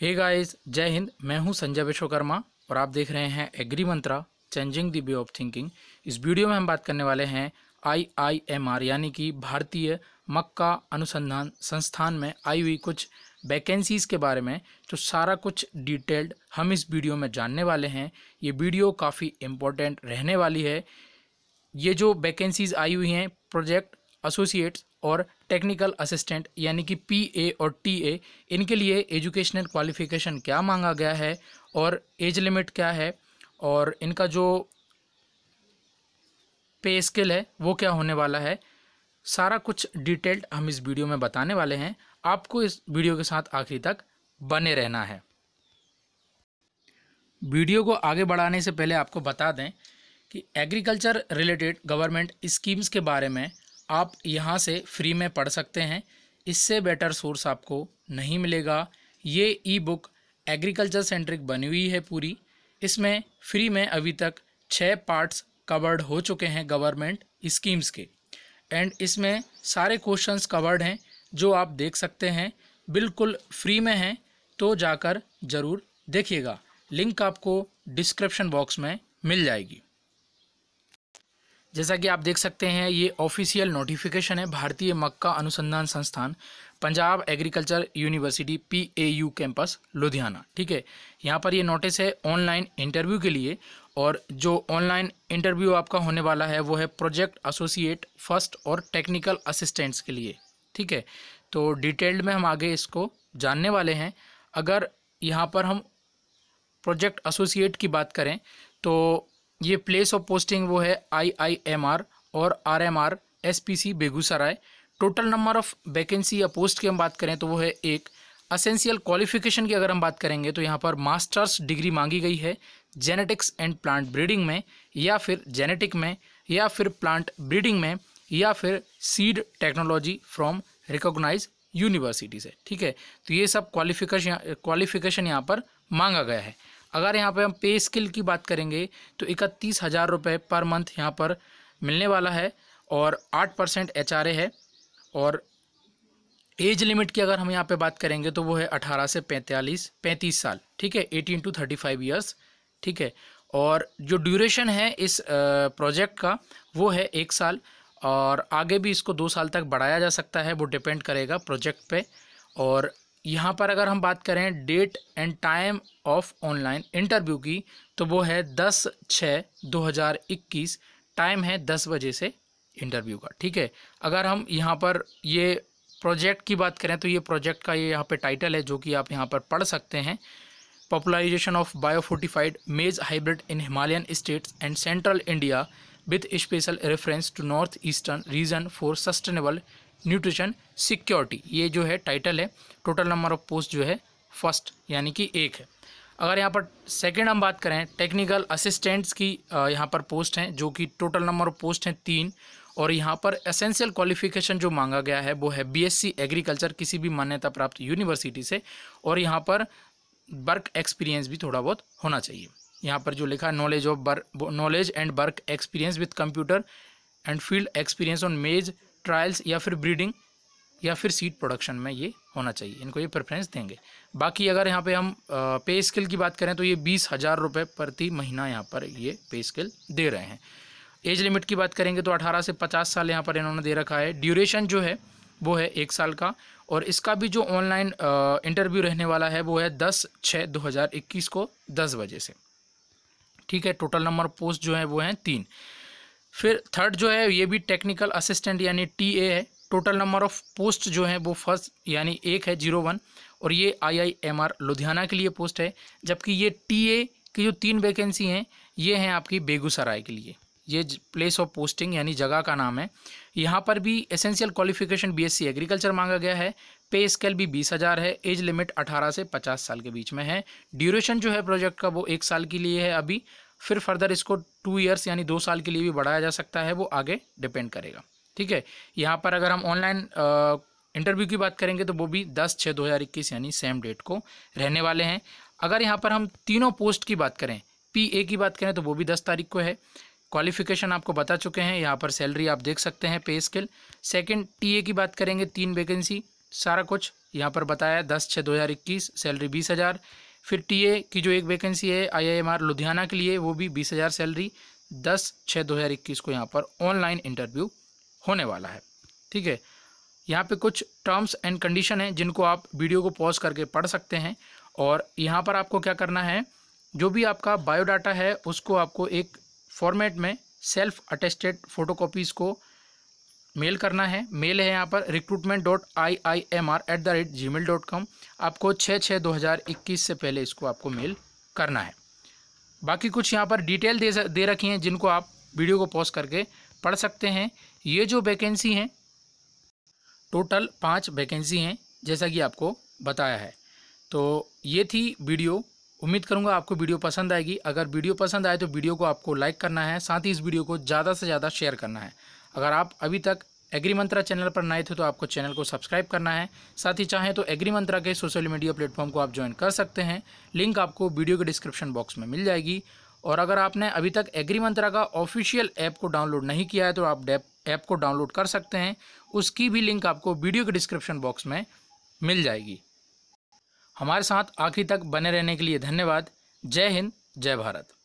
hey guys जय हिंद मैं हूं संजय विश्वकर्मा और आप देख रहे हैं Agri Mantra changing the way of thinking इस वीडियो में हम बात करने वाले हैं आई आई एम आर यानी कि भारतीय मक्का अनुसंधान संस्थान में आई हुई कुछ वैकेंसीज़ के बारे में तो सारा कुछ डिटेल्ड हम इस वीडियो में जानने वाले हैं ये वीडियो काफ़ी इम्पोर्टेंट रहने वाली है ये जो वैकेंसीज़ आई हुई हैं प्रोजेक्ट एसोसिएट्स और टेक्निकल असिस्टेंट यानी कि पी ए और टी ए इनके लिए एजुकेशनल क्वालिफिकेशन क्या मांगा गया है और एज लिमिट क्या है और इनका जो पे स्केल है वो क्या होने वाला है सारा कुछ डिटेल्ड हम इस वीडियो में बताने वाले हैं आपको इस वीडियो के साथ आखिरी तक बने रहना है वीडियो को आगे बढ़ाने से पहले आपको बता दें कि एग्रीकल्चर रिलेटेड गवर्नमेंट स्कीम्स के बारे में आप यहाँ से फ्री में पढ़ सकते हैं इससे बेटर सोर्स आपको नहीं मिलेगा ये ई बुक एग्रीकल्चर सेंट्रिक बनी हुई है पूरी इसमें फ्री में अभी तक छः पार्ट्स कवर्ड हो चुके हैं गवर्नमेंट स्कीम्स के एंड इसमें सारे क्वेश्चंस कवर्ड हैं जो आप देख सकते हैं बिल्कुल फ्री में हैं तो जाकर ज़रूर देखिएगा लिंक आपको डिस्क्रिप्शन बॉक्स में मिल जाएगी जैसा कि आप देख सकते हैं ये ऑफिशियल नोटिफिकेशन है भारतीय मक्का अनुसंधान संस्थान Punjab agriculture university P A U campus Ludhiana ठीक है यहाँ पर ये नोटिस है ऑनलाइन इंटरव्यू के लिए और जो ऑनलाइन इंटरव्यू आपका होने वाला है वो है प्रोजेक्ट एसोसिएट फर्स्ट और टेक्निकल असिस्टेंट्स के लिए ठीक है तो डिटेल्ड में हम आगे इसको जानने वाले हैं अगर यहाँ पर हम प्रोजेक्ट एसोसिएट की बात करें तो ये प्लेस ऑफ पोस्टिंग वो है आई आई एम आर और R M R S P C Begusarai total number of vacancy या पोस्ट की हम बात करें तो वो है एक असेंशियल क्वालिफिकेशन की अगर हम बात करेंगे तो यहाँ पर मास्टर्स डिग्री मांगी गई है जेनेटिक्स एंड प्लांट ब्रीडिंग में या फिर जेनेटिक में या फिर प्लांट ब्रीडिंग में या फिर seed technology from recognise university से ठीक है तो ये सब क्वालिफिकेशन क्वालिफिकेशन यहाँ पर मांगा गया है अगर यहाँ पे हम पे स्किल की बात करेंगे तो इकतीस हज़ार रुपये पर मंथ यहाँ पर मिलने वाला है और आठ परसेंट एच है और एज लिमिट की अगर हम यहाँ पे बात करेंगे तो वो है अठारह से पैंतालीस पैंतीस साल ठीक है eighteen to thirty five years ठीक है और जो ड्यूरेशन है इस प्रोजेक्ट का वो है एक साल और आगे भी इसको दो साल तक बढ़ाया जा सकता है वो डिपेंड करेगा प्रोजेक्ट पर और यहाँ पर अगर हम बात करें date and time of online interview की तो वो है दस छः दो हज़ार इक्कीस टाइम है दस बजे से इंटरव्यू का ठीक है अगर हम यहाँ पर ये प्रोजेक्ट की बात करें तो ये प्रोजेक्ट का ये यहाँ पे टाइटल है जो कि आप यहाँ पर पढ़ सकते हैं popularisation of biofortified maize hybrid in Himalayan states and central India with special reference to north eastern region for sustainable nutrition security ये जो है टाइटल है टोटल नंबर ऑफ पोस्ट जो है फर्स्ट यानी कि एक है अगर यहाँ पर सेकेंड हम बात करें टेक्निकल असिस्टेंट्स की यहाँ पर पोस्ट हैं जो कि टोटल नंबर ऑफ पोस्ट हैं तीन और यहाँ पर एसेंशियल क्वालिफिकेशन जो मांगा गया है वो है बीएससी एग्रीकल्चर किसी भी मान्यता प्राप्त यूनिवर्सिटी से और यहाँ पर वर्क एक्सपीरियंस भी थोड़ा बहुत होना चाहिए यहाँ पर जो लिखा है knowledge of knowledge and work experience with computer and field experience on maize trials या फिर ब्रीडिंग या फिर सीड प्रोडक्शन में ये होना चाहिए इनको ये प्रेफरेंस देंगे बाकी अगर यहाँ पे हम पे स्केल की बात करें तो ये बीस हज़ार रुपये प्रति महीना यहाँ पर ये पे स्केल दे रहे हैं एज लिमिट की बात करेंगे तो अठारह से पचास साल यहाँ पर इन्होंने दे रखा है ड्यूरेशन जो है वो है एक साल का और इसका भी जो ऑनलाइन इंटरव्यू रहने वाला है वो है दस छः दो हज़ार इक्कीस को दस बजे से ठीक है टोटल नंबर पोस्ट जो है वो हैं तीन फिर थर्ड जो है ये भी टेक्निकल असिस्टेंट यानी टी ए है टोटल नंबर ऑफ पोस्ट जो है वो फर्स्ट यानी एक है जीरो वन और ये आईआईएमआर लुधियाना के लिए पोस्ट है जबकि ये टीए की जो तीन वैकेंसी हैं ये हैं आपकी बेगूसराय के लिए ये प्लेस ऑफ पोस्टिंग यानी जगह का नाम है यहाँ पर भी एसेंशियल क्वालिफिकेशन सी एग्रीकल्चर मांगा गया है पे स्केल भी बीस हज़ार है एज लिमिट अठारह से पचास साल के बीच में है ड्यूरेशन जो है प्रोजेक्ट का वो एक साल के लिए है अभी फिर फर्दर इसको टू ईयर्स यानी दो साल के लिए भी बढ़ाया जा सकता है वो आगे डिपेंड करेगा ठीक है यहाँ पर अगर हम ऑनलाइन इंटरव्यू की बात करेंगे तो वो भी दस छः दो हज़ार इक्कीस यानी सेम डेट को रहने वाले हैं अगर यहाँ पर हम तीनों पोस्ट की बात करें पी ए की बात करें तो वो भी दस तारीख को है क्वालिफिकेशन आपको बता चुके हैं यहाँ पर सैलरी आप देख सकते हैं पे स्केल सेकंड ए की बात करेंगे तीन वैकेंसी सारा कुछ यहाँ पर बताया दस छः दो हज़ार इक्कीस सैलरी बीस हज़ार फिर टीए की जो एक वैकेंसी है आईआईएमआर लुधियाना के लिए वो भी बीस हज़ार सैलरी दस छः दो हज़ार इक्कीस को यहाँ पर ऑनलाइन इंटरव्यू होने वाला है ठीक है यहाँ पे कुछ टर्म्स एंड कंडीशन हैं जिनको आप वीडियो को पॉज करके पढ़ सकते हैं और यहाँ पर आपको क्या करना है जो भी आपका बायोडाटा है उसको आपको एक फॉर्मेट में सेल्फ अटेस्टेड फ़ोटोकॉपीज़ को मेल करना है मेल है यहाँ पर recruitment dot I I M R at the rate gmail dot com आपको छः छः दो हज़ार इक्कीस से पहले इसको आपको मेल करना है बाकी कुछ यहाँ पर डिटेल दे दे रखी हैं जिनको आप वीडियो को पॉज करके पढ़ सकते हैं ये जो वैकेंसी हैं टोटल पाँच वैकेंसी हैं जैसा कि आपको बताया है तो ये थी वीडियो उम्मीद करूंगा आपको वीडियो पसंद आएगी अगर वीडियो पसंद आए तो वीडियो को आपको लाइक करना है साथ ही इस वीडियो को ज़्यादा से ज़्यादा शेयर करना है अगर आप अभी तक एग्री मंत्रा चैनल पर नए थे तो आपको चैनल को सब्सक्राइब करना है साथ ही चाहें तो एग्री मंत्रा के सोशल मीडिया प्लेटफॉर्म को आप ज्वाइन कर सकते हैं लिंक आपको वीडियो के डिस्क्रिप्शन बॉक्स में मिल जाएगी और अगर आपने अभी तक एग्री मंत्रा का ऑफिशियल ऐप को डाउनलोड नहीं किया है तो आप डैप ऐप को डाउनलोड कर सकते हैं उसकी भी लिंक आपको वीडियो के डिस्क्रिप्शन बॉक्स में मिल जाएगी हमारे साथ आखिरी तक बने रहने के लिए धन्यवाद जय हिंद जय भारत